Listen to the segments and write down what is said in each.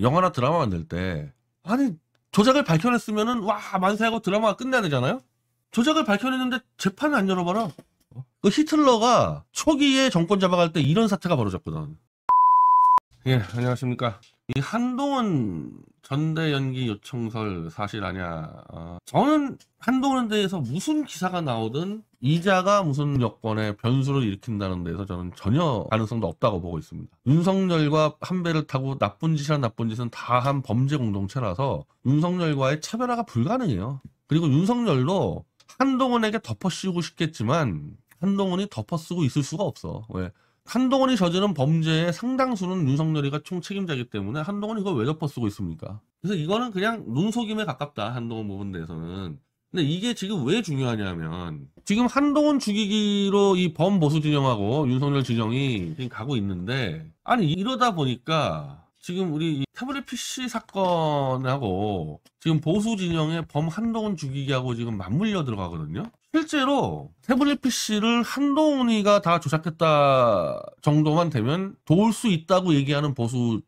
영화나 드라마 만들 때 아니 조작을 밝혀냈으면와 만세하고 드라마가 끝내야 되잖아요. 조작을 밝혀냈는데 재판을 안 열어봐라. 어? 그 히틀러가 초기에 정권 잡아갈 때 이런 사태가 벌어졌거든. 예 안녕하십니까 이 한동훈 전대 연기 요청설 사실 아니야. 어, 저는 한동훈에 대해서 무슨 기사가 나오든 이자가 무슨 여권에 변수를 일으킨다는 데서 저는 전혀 가능성도 없다고 보고 있습니다. 윤석열과 한 배를 타고 나쁜 짓이란 나쁜 짓은 다 한 범죄 공동체라서 윤석열과의 차별화가 불가능해요. 그리고 윤석열도 한동훈에게 덮어씌우고 싶겠지만 한동훈이 덮어쓰고 있을 수가 없어. 왜? 한동훈이 저지른 범죄의 상당수는 윤석열이가 총 책임자이기 때문에 한동훈이 이걸 왜 덮어쓰고 있습니까? 그래서 이거는 그냥 눈속임에 가깝다 한동훈 부분 대해서는 근데 이게 지금 왜 중요하냐면 지금 한동훈 죽이기로 이 범보수 진영하고 윤석열 진영이 지금 가고 있는데 아니 이러다 보니까 지금 우리 태블릿 PC 사건하고 지금 보수 진영의 범 한동훈 죽이기하고 지금 맞물려 들어가거든요. 실제로 태블릿 p c 를 한동훈이가 다 조작했다 정도만 되면 도울 수 있다고 얘기하는 보수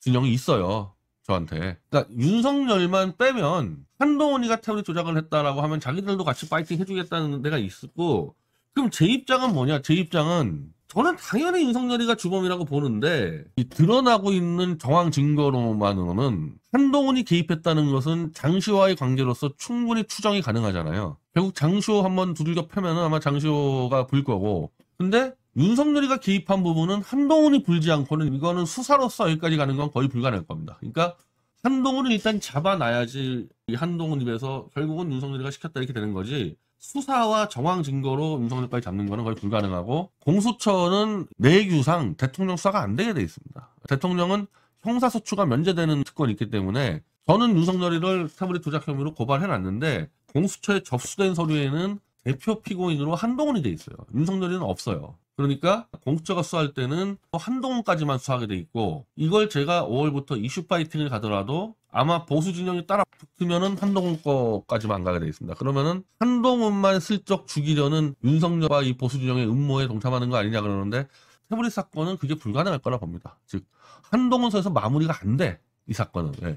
진영이 있어요. 저한테. 그러니까 윤석열만 빼면 한동훈이가 태블릿 조작을 했다라고 하면 자기들도 같이 파이팅 해주겠다는 데가 있었고 그럼 제 입장은 뭐냐? 제 입장은 저는 당연히 윤석열이가 주범이라고 보는데 드러나고 있는 정황 증거로만으로는 한동훈이 개입했다는 것은 장시호와의 관계로서 충분히 추정이 가능하잖아요. 결국 장시호 한번 두들겨 펴면 아마 장시호가 불 거고 근데 윤석열이가 개입한 부분은 한동훈이 불지 않고는 이거는 수사로서 여기까지 가는 건 거의 불가능할 겁니다. 그러니까 한동훈을 일단 잡아놔야지 이 한동훈 입에서 결국은 윤석열이가 시켰다 이렇게 되는 거지 수사와 정황 증거로 윤석열까지 잡는 거는 거의 불가능하고 공수처는 내규상 대통령 수사가 안 되게 돼 있습니다. 대통령은 형사소추가 면제되는 특권이 있기 때문에 저는 윤석열이를 태블릿 조작 혐의로 고발해놨는데 공수처에 접수된 서류에는 대표 피고인으로 한동훈이 돼 있어요. 윤석열이는 없어요. 그러니까 공수처가 수할 사 때는 한동훈까지만 수하게 사돼 있고 이걸 제가 5월부터 이슈 파이팅을 가더라도 아마 보수 진영이 따라 붙으면은 한동훈 거까지만 가게 돼 있습니다. 그러면은 한동훈만 슬쩍 죽이려는 윤석열과 이 보수 진영의 음모에 동참하는 거 아니냐 그러는데 태블릿 사건은 그게 불가능할 거라 봅니다. 즉 한동훈 선에서 마무리가 안 돼 이 사건은 예.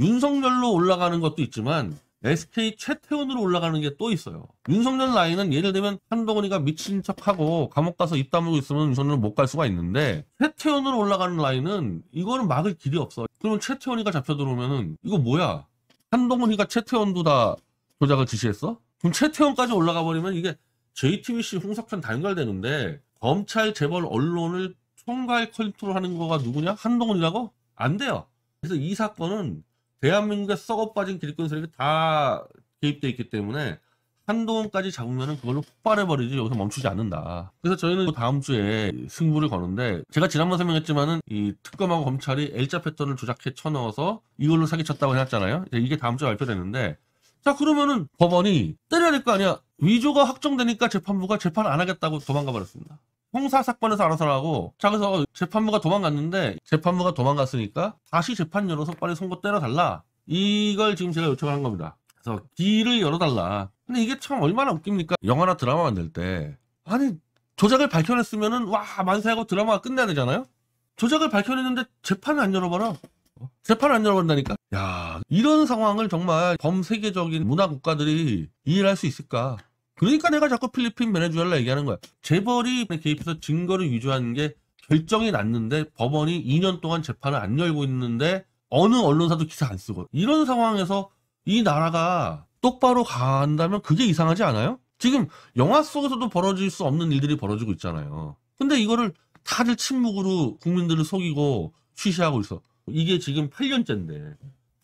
윤석열로 올라가는 것도 있지만 SK 최태원으로 올라가는 게 또 있어요. 윤석열 라인은 예를 들면 한동훈이가 미친 척하고 감옥 가서 입 다물고 있으면 윤석열은 못 갈 수가 있는데 최태원으로 올라가는 라인은 이거는 막을 길이 없어. 그러면 최태원이가 잡혀 들어오면은 이거 뭐야? 한동훈이가 최태원도 다 조작을 지시했어? 그럼 최태원까지 올라가 버리면 이게 JTBC 홍석현 단결되는데 검찰 재벌 언론을 총괄 컨트롤하는 거가 누구냐? 한동훈이라고? 안 돼요. 그래서 이 사건은 대한민국의 썩어빠진 기득권 세력이 다 개입돼 있기 때문에 한동훈까지 잡으면 그걸로 폭발해버리지 여기서 멈추지 않는다. 그래서 저희는 그 다음 주에 승부를 거는데 제가 지난번 설명했지만은 이 특검하고 검찰이 L자 패턴을 조작해 쳐넣어서 이걸로 사기쳤다고 해놨잖아요. 이게 다음 주에 발표되는데 자 그러면은 법원이 때려야 될 거 아니야. 위조가 확정되니까 재판부가 재판 안 하겠다고 도망가 버렸습니다. 형사 사건에서 알아서 하고 자 그래서 재판부가 도망갔는데 재판부가 도망갔으니까 다시 재판 열어서 빨리 선고 때려달라 이걸 지금 제가 요청을 한 겁니다 그래서 길을 열어달라 근데 이게 참 얼마나 웃깁니까 영화나 드라마 만들 때 아니 조작을 밝혀냈으면은 와 만세하고 드라마가 끝내야 되잖아요 조작을 밝혀냈는데 재판을 안열어버려 어? 재판을 안열어버린다니까야 이런 상황을 정말 범세계적인 문화 국가들이 이해할 수 있을까 그러니까 내가 자꾸 필리핀 베네수엘라 얘기하는 거야. 재벌이 개입해서 증거를 위조하는게 결정이 났는데 법원이 2년 동안 재판을 안 열고 있는데 어느 언론사도 기사 안 쓰고 이런 상황에서 이 나라가 똑바로 간다면 그게 이상하지 않아요? 지금 영화 속에서도 벌어질 수 없는 일들이 벌어지고 있잖아요. 근데 이거를 다들 침묵으로 국민들을 속이고 취시하고 있어. 이게 지금 8년째인데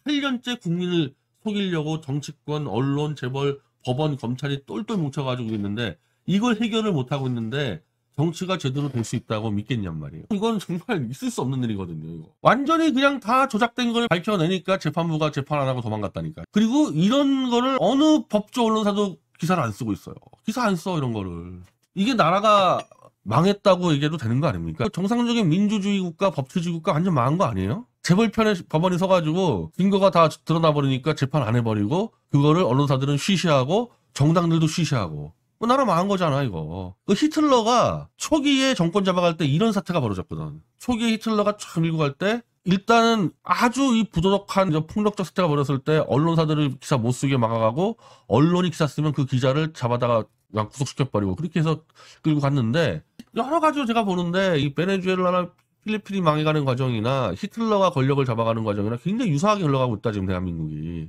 8년째 국민을 속이려고 정치권, 언론, 재벌 법원, 검찰이 똘똘 뭉쳐가지고 있는데 이걸 해결을 못하고 있는데 정치가 제대로 될 수 있다고 믿겠냔 말이에요. 이건 정말 있을 수 없는 일이거든요. 이거. 완전히 그냥 다 조작된 걸 밝혀내니까 재판부가 재판 안 하고 도망갔다니까. 그리고 이런 거를 어느 법조 언론사도 기사를 안 쓰고 있어요. 기사 안 써 이런 거를. 이게 나라가 망했다고 얘기해도 되는 거 아닙니까? 정상적인 민주주의 국가, 법치주의 국가 완전 망한 거 아니에요? 재벌 편에 법원이 서가지고 증거가 다 드러나 버리니까 재판 안 해버리고 그거를 언론사들은 쉬쉬하고 정당들도 쉬쉬하고 뭐 나라 망한 거잖아 이거. 그 히틀러가 초기에 정권 잡아갈 때 이런 사태가 벌어졌거든. 초기에 히틀러가 쫙 밀고 갈 때 일단은 아주 이 부도덕한 폭력적 사태가 벌어졌을 때 언론사들을 기사 못 쓰게 막아가고 언론이 기사 쓰면 그 기자를 잡아다가 구속시켜버리고 그렇게 해서 끌고 갔는데 여러 가지로 제가 보는데 이 베네수엘라나 필리핀이 망해가는 과정이나 히틀러가 권력을 잡아가는 과정이나 굉장히 유사하게 흘러가고 있다 지금 대한민국이.